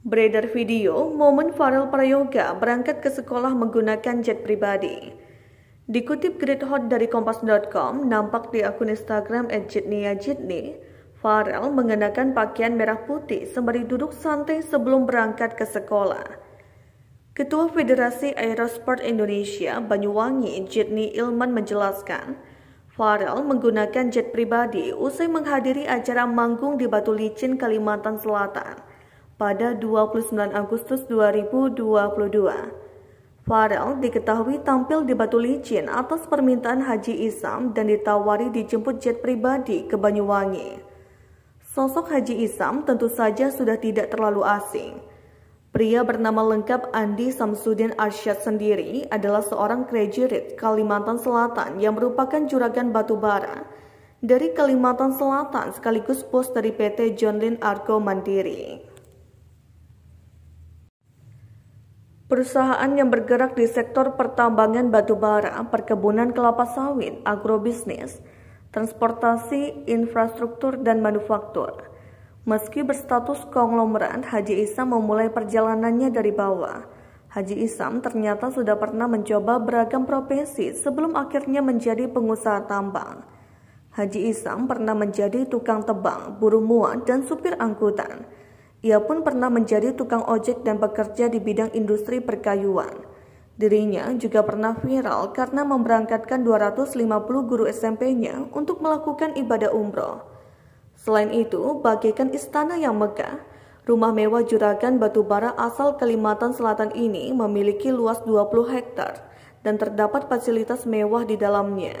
Beredar video, momen Farel Prayoga berangkat ke sekolah menggunakan jet pribadi. Dikutip Great Hot dari Kompas.com, nampak di akun Instagram @jitniajitni, Farel mengenakan pakaian merah putih sembari duduk santai sebelum berangkat ke sekolah. Ketua Federasi Aerosport Indonesia Banyuwangi Jitni Ilman menjelaskan, Farel menggunakan jet pribadi usai menghadiri acara manggung di Batu Licin, Kalimantan Selatan pada 29 Agustus 2022. Farel diketahui tampil di Batu Licin atas permintaan Haji Isam dan ditawari dijemput jet pribadi ke Banyuwangi. Sosok Haji Isam tentu saja sudah tidak terlalu asing. Pria bernama lengkap Andi Samsudin Arsyad sendiri adalah seorang krejirit Kalimantan Selatan yang merupakan juragan batubara dari Kalimantan Selatan sekaligus bos dari PT John Lin Argo Mandiri. Perusahaan yang bergerak di sektor pertambangan batu bara, perkebunan kelapa sawit, agrobisnis, transportasi, infrastruktur, dan manufaktur. Meski berstatus konglomerat, Haji Isam memulai perjalanannya dari bawah. Haji Isam ternyata sudah pernah mencoba beragam profesi sebelum akhirnya menjadi pengusaha tambang. Haji Isam pernah menjadi tukang tebang, buruh muat, dan supir angkutan. Ia pun pernah menjadi tukang ojek dan bekerja di bidang industri perkayuan. Dirinya juga pernah viral karena memberangkatkan 250 guru SMP-nya untuk melakukan ibadah umroh. Selain itu, bagaikan istana yang megah, rumah mewah juragan batubara asal Kalimantan Selatan ini memiliki luas 20 hektar dan terdapat fasilitas mewah di dalamnya.